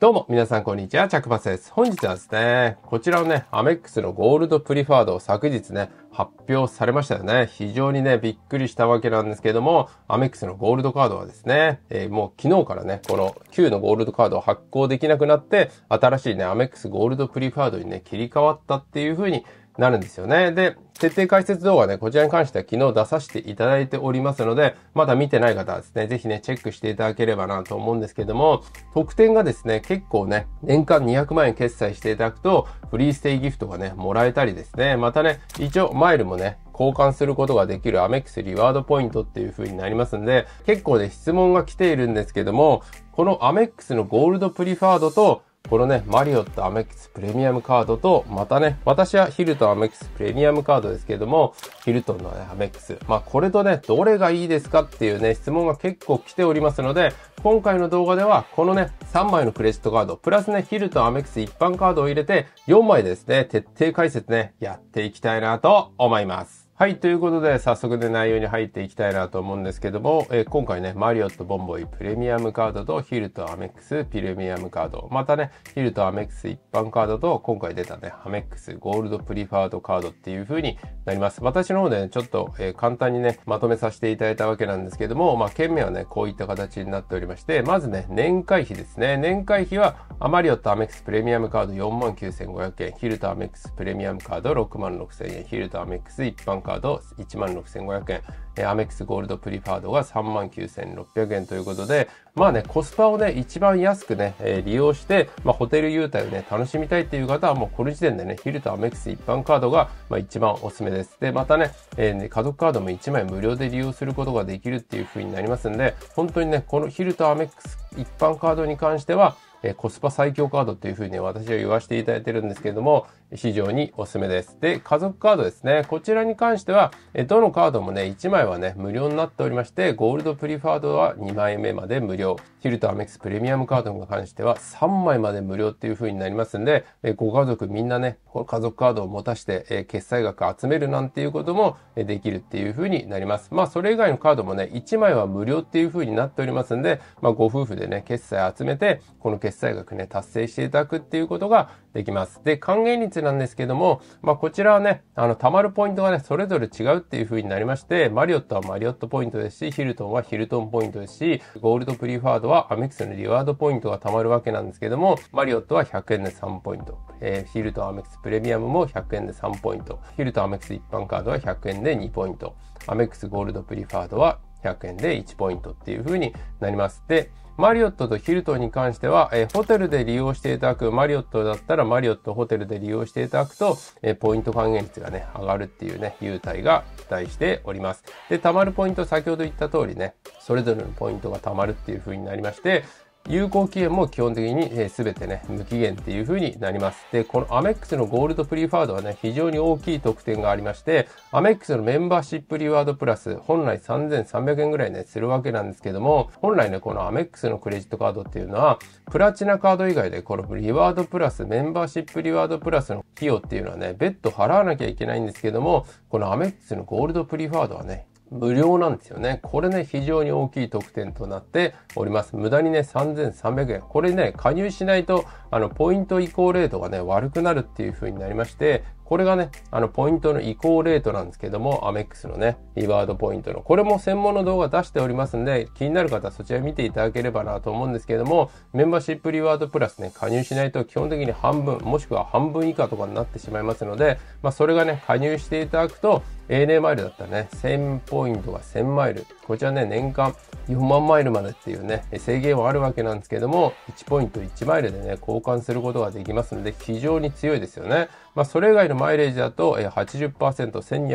どうも、皆さんこんにちは、チャックパスです。本日はですね、こちらのね、アメックスのゴールドプリファード昨日ね、発表されましたよね。非常にね、びっくりしたわけなんですけども、アメックスのゴールドカードはですね、えー、もう昨日からね、この旧のゴールドカードを発行できなくなって、新しいね、アメックスゴールドプリファードにね、切り替わったっていう風になるんですよね。で、徹底解説動画ね、こちらに関しては昨日出させていただいておりますので、まだ見てない方はですね、ぜひね、チェックしていただければなと思うんですけども、特典がですね、結構ね、年間200万円決済していただくと、フリーステイギフトがね、もらえたりですね、またね、一応マイルもね、交換することができるアメックスリワードポイントっていう風になりますんで、結構ね、質問が来ているんですけども、このアメックスのゴールドプリファードとこのね、マリオットアメックスプレミアムカードと、またね、私はヒルトンアメックスプレミアムカードですけれども、ヒルトンの、ね、アメックス。まあ、これとね、どれがいいですかっていうね、質問が結構来ておりますので、今回の動画では、このね、3枚のクレジットカード、プラスね、ヒルトンアメックス一般カードを入れて、4枚ですね、徹底解説ね、やっていきたいなと思います。はい。ということで、早速ね、内容に入っていきたいなと思うんですけども、えー、今回ね、マリオットボンボイプレミアムカードとヒルとアメックスプレミアムカード、またね、ヒルとアメックス一般カードと、今回出たね、アメックスゴールドプリファードカードっていう風になります。私の方で、ね、ちょっと、えー、簡単にね、まとめさせていただいたわけなんですけども、まあ、件名はね、こういった形になっておりまして、まずね、年会費ですね。年会費は、アマリオットアメックスプレミアムカード49,500円、ヒルとアメックスプレミアムカード66,000円、ヒルとアメックス一般カードカード16,500円、アメックスゴールドプリファードが39,600円ということで、まあね、コスパをね、一番安くね、えー、利用して、まあ、ホテル優待をね、楽しみたいっていう方は、もうこの時点でね、ヒルとアメックス一般カードが、まあ、一番おすすめです。で、またね、えー、家族カードも1枚無料で利用することができるっていう風になりますんで、本当にね、このヒルとアメックス一般カードに関しては、コスパ最強カードっていうふうに私は言わせていただいてるんですけれども、非常におすすめです。で、家族カードですね。こちらに関しては、どのカードもね、1枚はね、無料になっておりまして、ゴールドプリファードは2枚目まで無料。ヒルとアメックスプレミアムカードに関しては3枚まで無料っていう風になりますんで、ご家族みんなね、この家族カードを持たして、決済額集めるなんていうこともできるっていう風になります。まあ、それ以外のカードもね、1枚は無料っていう風になっておりますんで、まあ、ご夫婦でね、決済集めて、この決済額ね、達成していただくっていうことができます。で、還元率なんですけども、まあ、こちらはね、あの、溜まるポイントがね、それぞれ違うっていう風になりまして、マリオットはマリオットポイントですし、ヒルトンはヒルトンポイントですし、ゴールドプリファードはアメックスのリワードポイントが溜まるわけなんですけども、マリオットは100円で3ポイント、えー、ヒルトンアメックスプレミアムも100円で3ポイント、ヒルトンアメックス一般カードは100円で2ポイント、アメックスゴールドプリファードは100円で1ポイントっていう風になります。で、マリオットとヒルトンに関しては、えー、ホテルで利用していただく、マリオットだったらマリオットホテルで利用していただくと、えー、ポイント還元率がね、上がるっていうね、優待が期待しております。で、貯まるポイント、先ほど言った通りね、それぞれのポイントが貯まるっていう風になりまして、有効期限も基本的に、え全てね、無期限っていう風になります。で、このアメックスのゴールドプリファードはね、非常に大きい特典がありまして、アメックスのメンバーシップリワードプラス、本来3300円ぐらいね、するわけなんですけども、本来ね、このアメックスのクレジットカードっていうのは、プラチナカード以外で、このリワードプラス、メンバーシップリワードプラスの費用っていうのはね、別途払わなきゃいけないんですけども、このアメックスのゴールドプリファードはね、無料なんですよね。これね、非常に大きい特典となっております。無駄にね、3300円。これね、加入しないと、あの、ポイント移行レートがね、悪くなるっていう風になりまして、これがね、あの、ポイントの移行レートなんですけども、アメックスのね、リワードポイントの、これも専門の動画出しておりますんで、気になる方はそちら見ていただければなと思うんですけれども、メンバーシップリワードプラスね、加入しないと基本的に半分、もしくは半分以下とかになってしまいますので、まあ、それがね、加入していただくと、ANA マイルだったらね、1000ポイントが1000マイル、こちらね、年間4万マイルまでっていうね、制限はあるわけなんですけども、1ポイント1マイルでね、交換することができますので、非常に強いですよね。まあ、それ以外のマイレージだと80%、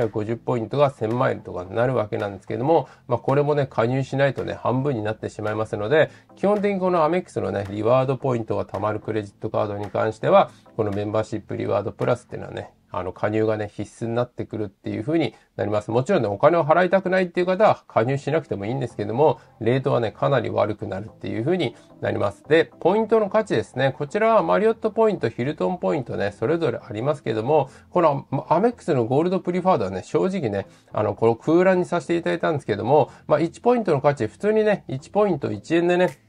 1250ポイントが1000マイルとかになるわけなんですけども、まあ、これもね、加入しないとね、半分になってしまいますので、基本的にこのアメックスのね、リワードポイントが貯まるクレジットカードに関しては、このメンバーシップリワードプラスっていうのはね、あの、加入がね、必須になってくるっていう風になります。もちろんね、お金を払いたくないっていう方は加入しなくてもいいんですけども、レートはね、かなり悪くなるっていう風になります。で、ポイントの価値ですね。こちらはマリオットポイント、ヒルトンポイントね、それぞれありますけども、このアメックスのゴールドプリファードはね、正直ね、あの、この空欄にさせていただいたんですけども、まあ、1ポイントの価値、普通にね、1ポイント1円でね、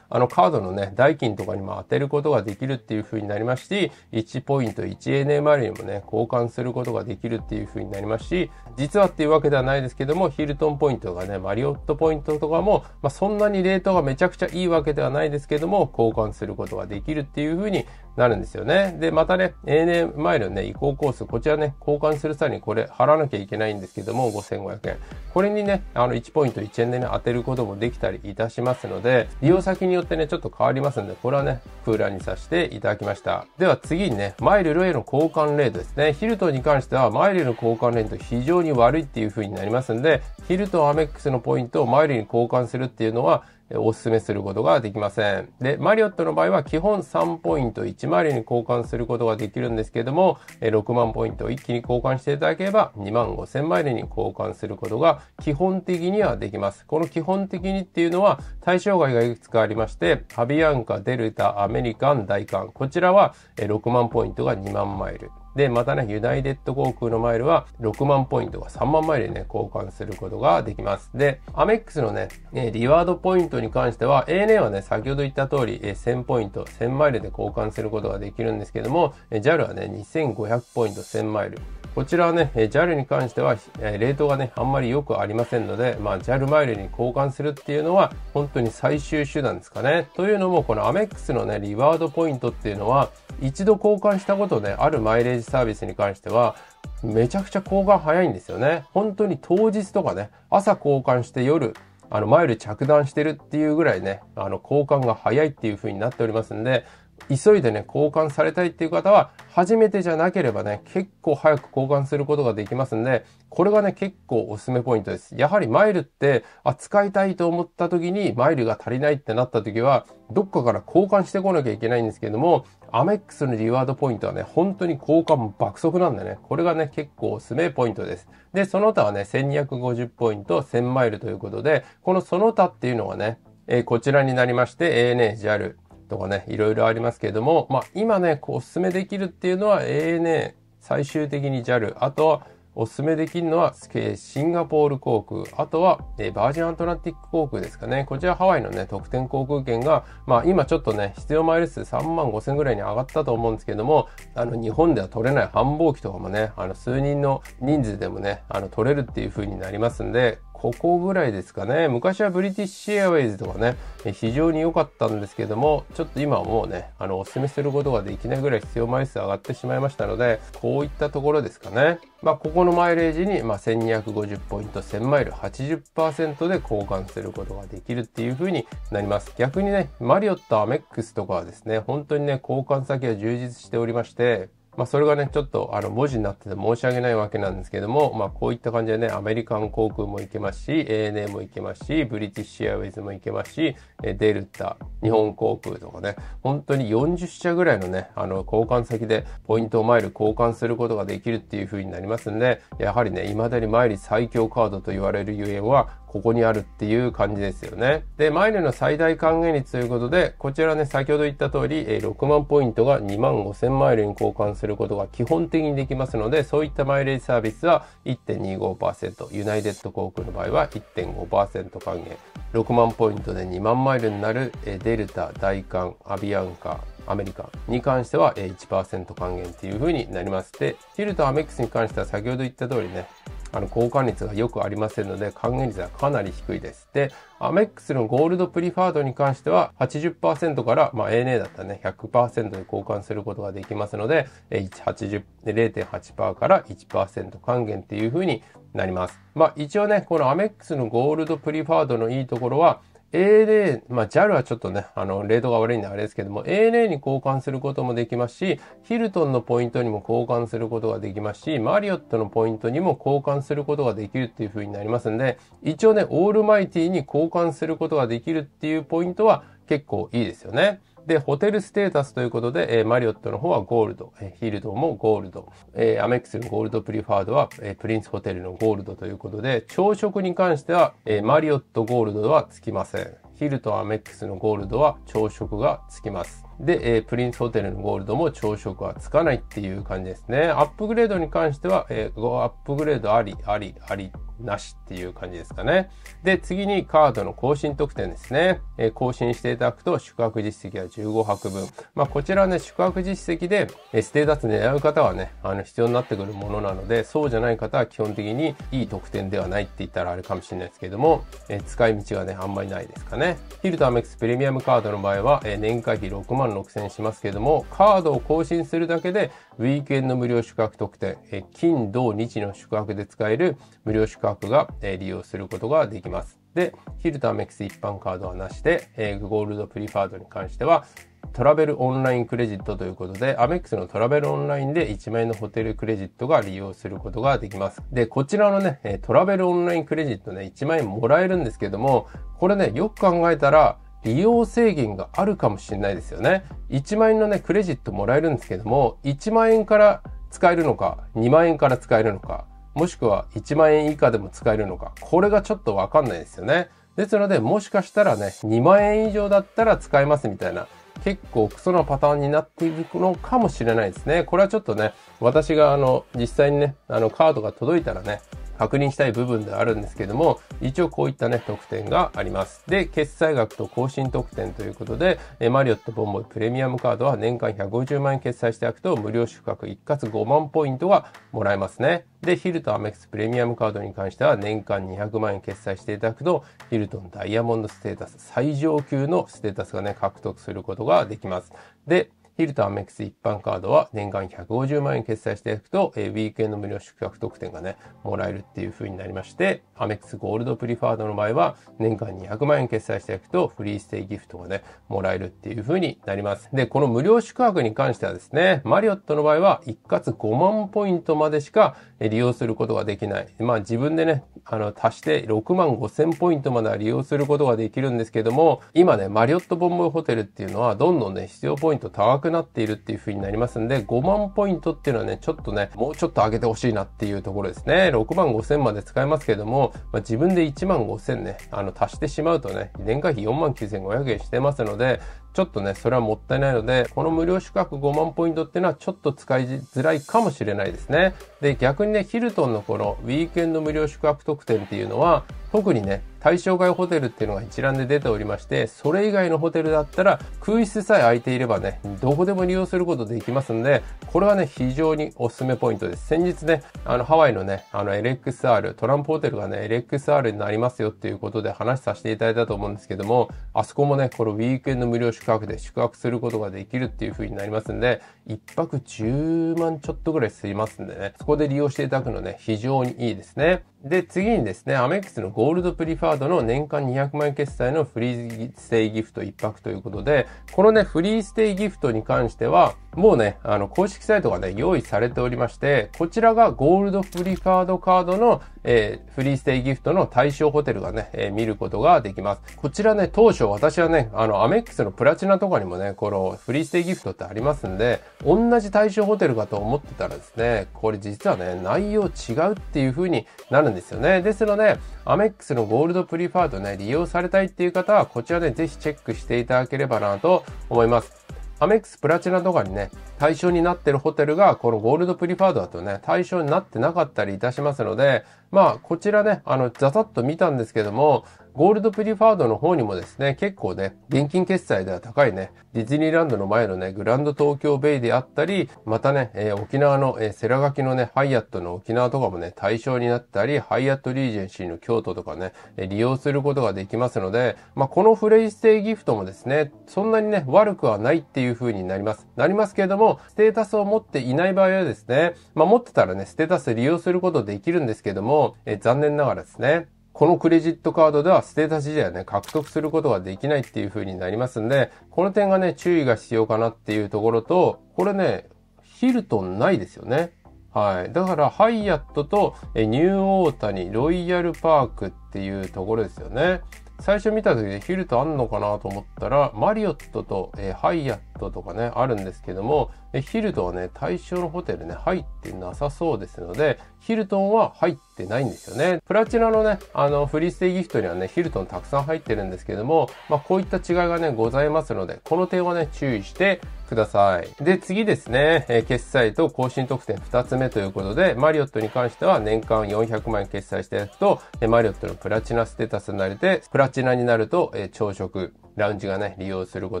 あのカードのね、代金とかにも当てることができるっていう風になりますし、1ポイント 1NMR にもね、交換することができるっていう風になりますし、実はっていうわけではないですけども、ヒルトンポイントとかね、マリオットポイントとかも、まあ、そんなにレートがめちゃくちゃいいわけではないですけども、交換することができるっていう風になるんですよね。で、またね、ANA マイルのね、移行コース、こちらね、交換する際にこれ払わなきゃいけないんですけども、5500円。これにね、あの、1ポイント1円でね、当てることもできたりいたしますので、利用先によってね、ちょっと変わりますんで、これはね、空欄にさせていただきました。では次にね、マイルへの交換レートですね。ヒルトンに関しては、マイルの交換レート非常に悪いっていう風になりますんで、ヒルトンアメックスのポイントをマイルに交換するっていうのは、お勧めすることができません。で、マリオットの場合は基本3ポイント1マリオに交換することができるんですけども、6万ポイントを一気に交換していただければ2万5千マリオに交換することが基本的にはできます。この基本的にっていうのは対象外がいくつかありまして、ハビアンカ、デルタ、アメリカン、カン。こちらは6万ポイントが2万マイル。で、またね、ユナイテッド航空のマイルは6万ポイントが3万マイルでね、交換することができます。で、アメックスのね、リワードポイントに関しては、ANA はね、先ほど言った通り、1000ポイント、1000マイルで交換することができるんですけども、JAL はね、2500ポイント、1000マイル。こちらはね、JAL に関しては、レートがね、あんまり良くありませんので、まあ、JAL マイルに交換するっていうのは、本当に最終手段ですかね。というのも、このアメックスのね、リワードポイントっていうのは、一度交換したことね、あるマイレージサービスに関しては、めちゃくちゃ交換早いんですよね。本当に当日とかね、朝交換して夜、あの、前より着弾してるっていうぐらいね、あの、交換が早いっていう風になっておりますんで、急いでね、交換されたいっていう方は、初めてじゃなければね、結構早く交換することができますんで、これがね、結構おすすめポイントです。やはりマイルって、あ、使いたいと思った時に、マイルが足りないってなった時は、どっかから交換してこなきゃいけないんですけども、アメックスのリワードポイントはね、本当に交換爆速なんでね、これがね、結構おすすめポイントです。で、その他はね、1250ポイント、1000マイルということで、このその他っていうのはね、えー、こちらになりまして、ANA、JAL、とかね、いろいろありますけれども、まあ、今ね、こうおすすめできるっていうのは ANA、最終的に JAL、あとはおすすめできるのはシンガポール航空、あとは、えバージンアトランティック航空ですかね。こちらハワイのね、特典航空券が、まあ今ちょっとね、必要マイル数3万5千ぐらいに上がったと思うんですけども、あの日本では取れない繁忙期とかもね、あの数人の人数でもね、あの取れるっていう風になりますんで、ここぐらいですかね。昔はブリティッシュエアウェイズとかね、非常に良かったんですけども、ちょっと今はもうね、あの、お勧めすることができないぐらい必要枚数上がってしまいましたので、こういったところですかね。まあ、ここのマイレージに、まあ、1250ポイント、1000マイル80%で交換することができるっていう風になります。逆にね、マリオットアメックスとかはですね、本当にね、交換先は充実しておりまして、まあ、それがね、ちょっとあの文字になってて申し訳ないわけなんですけども、まあ、こういった感じでね、アメリカン航空も行けますし、ANA も行けますし、ブリティッシュアウェイズも行けますし、デルタ、日本航空とかね、本当に40社ぐらいのね、あの、交換先でポイントをマイル交換することができるっていう風になりますんで、やはりね、未だにマイル最強カードと言われるゆえは、ここにあるっていう感じですよね。で、マイルの最大還元率ということで、こちらね、先ほど言った通り、え6万ポイントが2万5000マイルに交換することが基本的にできますので、そういったマイレージサービスは1.25%、ユナイテッド航空の場合は1.5%還元。6万ポイントで2万マイルになる、えデルタ、大韓、アビアンカ、アメリカに関しては1%還元っていう風になります。で、ティルとアメックスに関しては先ほど言った通りね、あの、交換率がよくありませんので、還元率はかなり低いです。で、アメックスのゴールドプリファードに関しては80%から、まあ、ANA だったらね、100%で交換することができますので、0.8%から1%還元っていう風になります。まあ、一応ね、このアメックスのゴールドプリファードのいいところは、ANA、まあ、JAL はちょっとね、あの、レートが悪いんであれですけども、ANA に交換することもできますし、ヒルトンのポイントにも交換することができますし、マリオットのポイントにも交換することができるっていう風になりますんで、一応ね、オールマイティに交換することができるっていうポイントは結構いいですよね。で、ホテルステータスということで、えマリオットの方はゴールド、えヒルドもゴールド、えアメックスのゴールドプリファードは、えプリンスホテルのゴールドということで、朝食に関しては、えマリオットゴールドはつきません。ヒルとアメックスのゴールドは朝食がつきます。で、えー、プリンスホテルのゴールドも朝食はつかないっていう感じですね。アップグレードに関しては、えー、アップグレードあり、あり、ありなしっていう感じですかね。で、次にカードの更新特典ですね。えー、更新していただくと宿泊実績は15泊分。まあ、こちらね、宿泊実績で、えステータス狙う方はね、あの必要になってくるものなので、そうじゃない方は基本的にいい特典ではないって言ったらあれかもしれないですけども、えー、使い道がね、あんまりないですかね。ヒルトアメックスプレミアムカードの場合は、えー、年会費6万6000円しますけども、カードを更新するだけでウィークエンド無料宿泊特典、え金、土、日の宿泊で使える無料宿泊が、え利用することができます。で、ヒルターメックス一般カードはなしで、えゴールドプリファードに関しては、トラベルオンラインクレジットということで、アメックスのトラベルオンラインで1万円のホテルクレジットが利用することができます。で、こちらのね、トラベルオンラインクレジットね、1万円もらえるんですけども、これね、よく考えたら、利用制限があるかもしれないですよね。1万円のね、クレジットもらえるんですけども、1万円から使えるのか、2万円から使えるのか、もしくは1万円以下でも使えるのか、これがちょっとわかんないですよね。ですので、もしかしたらね、2万円以上だったら使えますみたいな、結構クソなパターンになっていくのかもしれないですね。これはちょっとね、私があの、実際にね、あの、カードが届いたらね、確認したい部分ではあるんですけども、一応こういったね、特典があります。で、決済額と更新特典ということで、えマリオットボンボイプレミアムカードは年間150万円決済していくと無料宿泊一括5万ポイントがもらえますね。で、ヒルトアメックスプレミアムカードに関しては年間200万円決済していただくと、ヒルトンダイヤモンドステータス最上級のステータスがね、獲得することができます。で、ヒルトアメックス一般カードは年間150万円決済していくと、えー、ウィークエンド無料宿泊特典がね、もらえるっていう風になりまして、アメックスゴールドプリファードの場合は、年間200万円決済していくと、フリーステイギフトがね、もらえるっていう風になります。で、この無料宿泊に関してはですね、マリオットの場合は、一括5万ポイントまでしか利用することができない。まあ自分でね、あの、足して6万5千ポイントまでは利用することができるんですけども、今ね、マリオットボンボイホテルっていうのは、どんどんね、必要ポイント高くくなっているっていう風になりますんで、5万ポイントっていうのはね、ちょっとね、もうちょっと上げてほしいなっていうところですね。6万5千まで使えますけれども、まあ、自分で1万5千ね、あの、足してしまうとね、年会費4万9500円してますので、ちょっとね、それはもったいないので、この無料宿泊5万ポイントっていうのはちょっと使いづらいかもしれないですね。で、逆にね、ヒルトンのこのウィークエンド無料宿泊特典っていうのは、特にね、対象外ホテルっていうのが一覧で出ておりまして、それ以外のホテルだったら空室さえ空いていればね、どこでも利用することできますんで、これはね、非常におすすめポイントです。先日ね、あの、ハワイのね、あの LXR、トランプホテルがね、LXR になりますよっていうことで話させていただいたと思うんですけども、あそこもね、このウィークエンド無料宿近くで宿泊することができるっていう風になりますんで、1泊10万ちょっとぐらいすいますんでね、そこで利用していただくのね、非常にいいですね。で、次にですね、アメックスのゴールドプリファードの年間200万円決済のフリーステイギフト1泊ということで、このね、フリーステイギフトに関しては、もうね、あの、公式サイトがね、用意されておりまして、こちらがゴールドプリファードカードの、えー、フリーステイギフトの対象ホテルがね、えー、見ることができます。こちらね、当初私はね、あの、アメックスのプラチナとかにもね、このフリーステイギフトってありますんで、同じ対象ホテルかと思ってたらですね、これ実はね、内容違うっていう風になるんですですよね。ですので、アメックスのゴールドプリファードね、利用されたいっていう方は、こちらね、ぜひチェックしていただければなと思います。アメックスプラチナとかにね、対象になってるホテルが、このゴールドプリファードだとね、対象になってなかったりいたしますので、まあ、こちらね、あの、ざざっと見たんですけども、ゴールドプリファードの方にもですね、結構ね、現金決済では高いね、ディズニーランドの前のね、グランド東京ベイであったり、またね、えー、沖縄の、えー、セラガキのね、ハイアットの沖縄とかもね、対象になったり、ハイアットリージェンシーの京都とかね、え利用することができますので、まあ、このフレイステイギフトもですね、そんなにね、悪くはないっていう風になります。なりますけれども、ステータスを持っていない場合はですね、まあ、持ってたらね、ステータス利用することできるんですけども、えー、残念ながらですね、このクレジットカードではステータス時代はね、獲得することができないっていう風になりますんで、この点がね、注意が必要かなっていうところと、これね、ヒルトンないですよね。はい。だから、ハイアットとニューオータニ、ロイヤルパークっていうところですよね。最初見た時にヒルトンあんのかなと思ったら、マリオットとハイアットとかね、あるんですけども、え、ヒルトンはね、対象のホテルね、入ってなさそうですので、ヒルトンは入ってないんですよね。プラチナのね、あの、フリーステイギフトにはね、ヒルトンたくさん入ってるんですけども、まあ、こういった違いがね、ございますので、この点はね、注意してください。で、次ですね、えー、決済と更新特典2つ目ということで、マリオットに関しては年間400万円決済していただくと、マリオットのプラチナステータスになれて、プラチナになると、えー、朝食、ラウンジがね、利用するこ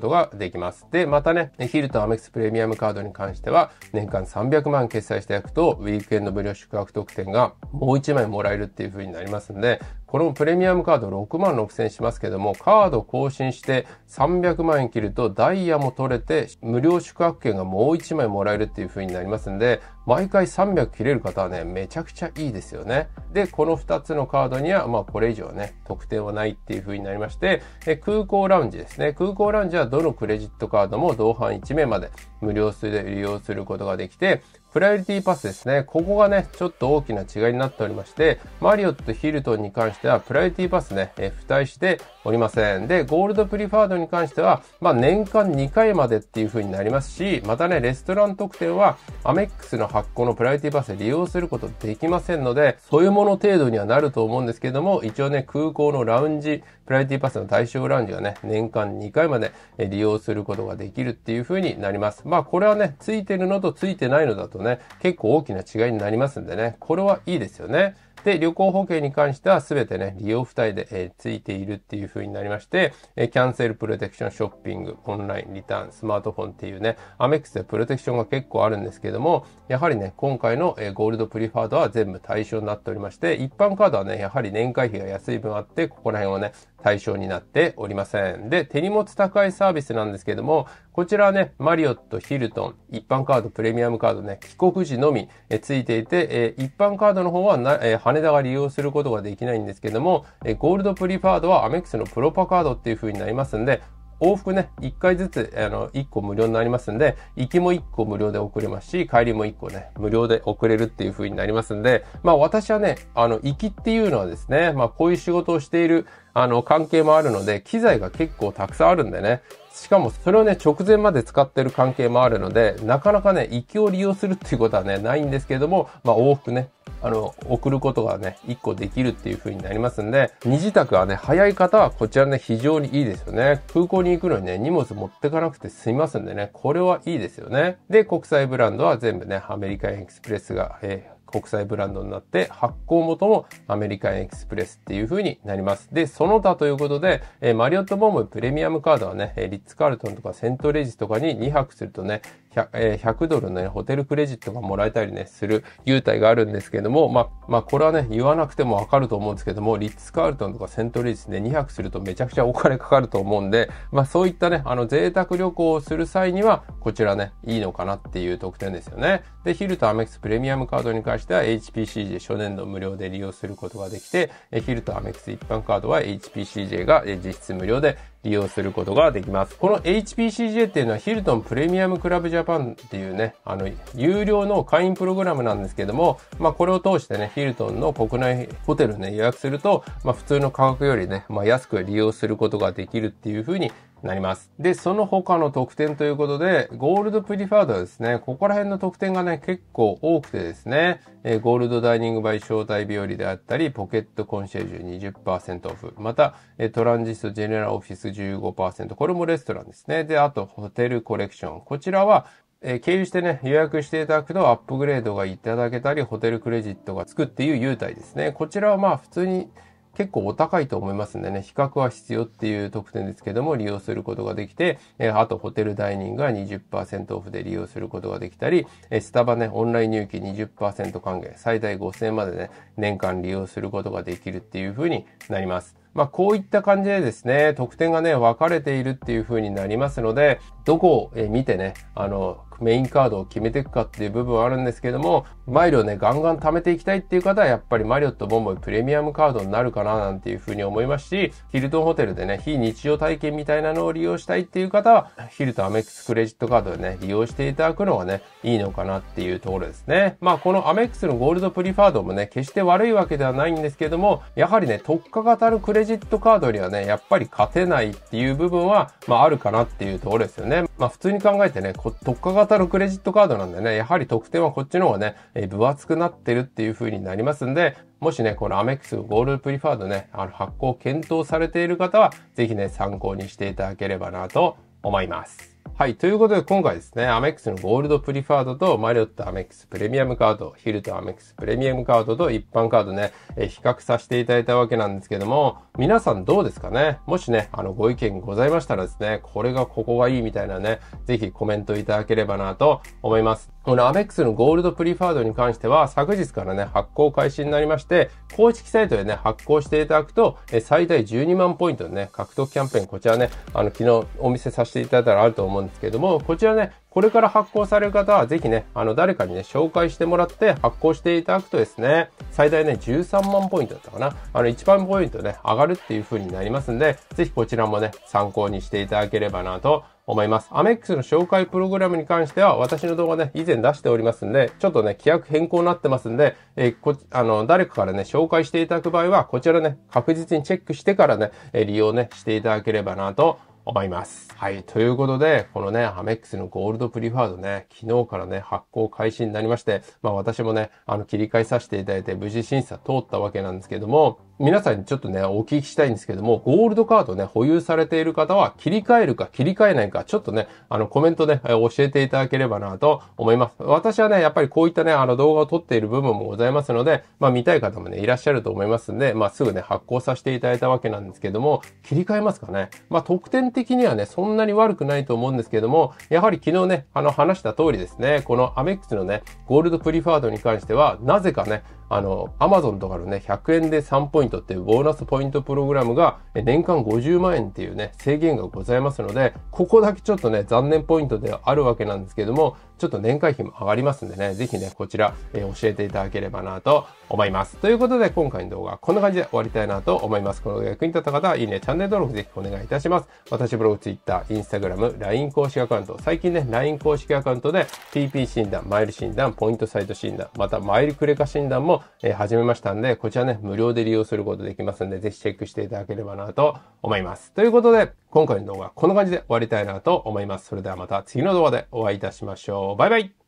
とができます。で、またね、ヒルトンアメックスプレミアムカードに関しては、年間300万決済していくと、ウィークエンド無料宿泊特典がもう1枚もらえるっていう風になりますんで、これもプレミアムカード6万6000しますけども、カード更新して300万円切るとダイヤも取れて、無料宿泊券がもう1枚もらえるっていう風になりますんで、毎回300切れる方はね、めちゃくちゃいいですよね。で、この2つのカードには、まあこれ以上ね、特典はないっていう風になりまして、え空港ラウンジですね。空港ラウンジはどのクレジットカードも同伴1名まで無料数で利用することができて、プライオリティパスですね。ここがね、ちょっと大きな違いになっておりまして、マリオット・ヒルトンに関しては、プライオリティパスね、え付帯して、おりません。で、ゴールドプリファードに関しては、まあ、年間2回までっていう風になりますし、またね、レストラン特典は、アメックスの発行のプライティパスで利用することできませんので、そういうもの程度にはなると思うんですけども、一応ね、空港のラウンジ、プライティパスの対象ラウンジはね、年間2回まで利用することができるっていう風になります。まあ、これはね、ついてるのとついてないのだとね、結構大きな違いになりますんでね、これはいいですよね。で、旅行保険に関しては全てね、利用付帯で、えー、ついているっていう風になりまして、えー、キャンセルプロテクション、ショッピング、オンライン、リターン、スマートフォンっていうね、アメックスでプロテクションが結構あるんですけども、やはりね、今回の、えー、ゴールドプリファードは全部対象になっておりまして、一般カードはね、やはり年会費が安い分あって、ここら辺をね、対象になっておりません。で、手荷物宅配サービスなんですけども、こちらはね、マリオット、ヒルトン、一般カード、プレミアムカードね、帰国時のみえついていて、え一般カードの方はな、え羽田が利用することができないんですけども、えゴールドプリファードはアメックスのプロパカードっていう風になりますんで、往復ね、1回ずつ、あの、1個無料になりますんで、行きも1個無料で送れますし、帰りも1個ね、無料で送れるっていう風になりますんで、まあ私はね、あの、行きっていうのはですね、まあこういう仕事をしている、あの、関係もあるので、機材が結構たくさんあるんでね、しかもそれをね、直前まで使ってる関係もあるので、なかなかね、行きを利用するっていうことはね、ないんですけれども、まあ往復ね、あの、送ることがね、1個できるっていう風になりますんで、二次宅はね、早い方はこちらね、非常にいいですよね。空港に行くのにね、荷物持ってかなくて済みますんでね、これはいいですよね。で、国際ブランドは全部ね、アメリカンエクスプレスが、えー国際ブランドになって、発行元もアメリカンエクスプレスっていう風になります。で、その他ということで、えー、マリオットボンボプレミアムカードはね、リッツカールトンとかセントレジスとかに2泊するとね、100, 100ドルの、ね、ホテルクレジットがもらえたりね、する優待があるんですけども、まあ、まあ、これはね、言わなくてもわかると思うんですけども、リッツ・カールトンとかセントリースで、200するとめちゃくちゃお金かかると思うんで、まあ、そういったね、あの、贅沢旅行をする際には、こちらね、いいのかなっていう特典ですよね。で、ヒルとアメックスプレミアムカードに関しては HPCJ 初年度無料で利用することができて、ヒルとアメックス一般カードは HPCJ が実質無料で利用することができます。この HPCJ っていうのはヒルトンプレミアムクラブジャパンっていうね、あの、有料の会員プログラムなんですけども、まあこれを通してね、ヒルトンの国内ホテルね、予約すると、まあ普通の価格よりね、まあ安く利用することができるっていうふうになります。で、その他の特典ということで、ゴールドプリファードはですね、ここら辺の特典がね、結構多くてですね、えー、ゴールドダイニングバイ招待日和であったり、ポケットコンシェルジュ20%オフ、また、えー、トランジストジェネラルオフィス15%、これもレストランですね。で、あと、ホテルコレクション。こちらは、え経由してね、予約していただくとアップグレードがいただけたり、ホテルクレジットがつくっていう優待ですね。こちらはまあ普通に結構お高いと思いますんでね、比較は必要っていう特典ですけども、利用することができて、えあとホテルダイニングは20%オフで利用することができたり、えスタバね、オンライン入金20%還元、最大5000円までね、年間利用することができるっていう風になります。まあ、こういった感じでですね、特典がね、分かれているっていう風になりますので、どこを見てね、あの、メインカードを決めていくかっていう部分はあるんですけども、マイルをね、ガンガン貯めていきたいっていう方は、やっぱりマリオットボンボイプレミアムカードになるかななんていうふうに思いますし、ヒルトンホテルでね、非日常体験みたいなのを利用したいっていう方は、ヒルトアメックスクレジットカードでね、利用していただくのがね、いいのかなっていうところですね。まあ、このアメックスのゴールドプリファードもね、決して悪いわけではないんですけども、やはりね、特化型のクレジットカードにはね、やっぱり勝てないっていう部分は、まあ、あるかなっていうところですよね。まあ、普通に考えてね、特化型型のクレジットカードなんでね、やはり得点はこっちの方がね、え分厚くなってるっていう風になりますんで、もしね、このアメックスゴールプリファードね、あの発行検討されている方は、ぜひね、参考にしていただければなと思います。はい。ということで、今回ですね、アメックスのゴールドプリファードとマリオットアメックスプレミアムカード、ヒルトアメックスプレミアムカードと一般カードね、え比較させていただいたわけなんですけども、皆さんどうですかねもしね、あの、ご意見ございましたらですね、これがここがいいみたいなね、ぜひコメントいただければなと思います。このアメックスのゴールドプリファードに関しては、昨日からね、発行開始になりまして、公式サイトでね、発行していただくと、え最大12万ポイントのね、獲得キャンペーン、こちらね、あの、昨日お見せさせていただいたらあると思うんですけども、こちらね、これから発行される方はぜひね、あの誰かにね、紹介してもらって発行していただくとですね、最大ね、13万ポイントだったかな。あの1万ポイントね、上がるっていう風になりますんで、ぜひこちらもね、参考にしていただければなと思います。アメックスの紹介プログラムに関しては、私の動画ね、以前出しておりますんで、ちょっとね、規約変更になってますんで、えー、こ、あの、誰かからね、紹介していただく場合は、こちらね、確実にチェックしてからね、利用ね、していただければなと思います。はい。ということで、このね、アメックスのゴールドプリファードね、昨日からね、発行開始になりまして、まあ私もね、あの、切り替えさせていただいて、無事審査通ったわけなんですけども、皆さんにちょっとね、お聞きしたいんですけども、ゴールドカードね、保有されている方は、切り替えるか切り替えないか、ちょっとね、あの、コメントで、教えていただければなと思います。私はね、やっぱりこういったね、あの、動画を撮っている部分もございますので、まあ、見たい方もね、いらっしゃると思いますんで、まあ、すぐね、発行させていただいたわけなんですけども、切り替えますかね。まあ、得点的にはね、そんなに悪くないと思うんですけども、やはり昨日ね、あの、話した通りですね、このアメックスのね、ゴールドプリファードに関しては、なぜかね、あの、アマゾンとかのね、100円で3ポイントっていうボーナスポイントプログラムが年間50万円っていうね、制限がございますので、ここだけちょっとね、残念ポイントであるわけなんですけども、ちょっと年会費も上がりますんでね、ぜひね、こちら、えー、教えていただければなと思います。ということで、今回の動画はこんな感じで終わりたいなと思います。この役に立った方は、いいね、チャンネル登録ぜひお願いいたします。私ブログ、Twitter、Instagram、LINE 公式アカウント、最近ね、LINE 公式アカウントで p p 診断、マイル診断、ポイントサイト診断、またマイルクレカ診断も、えー、始めましたんで、こちらね、無料で利用することできますんで、ぜひチェックしていただければなと思います。ということで、今回の動画はこんな感じで終わりたいなと思います。それではまた次の動画でお会いいたしましょう。バイバイ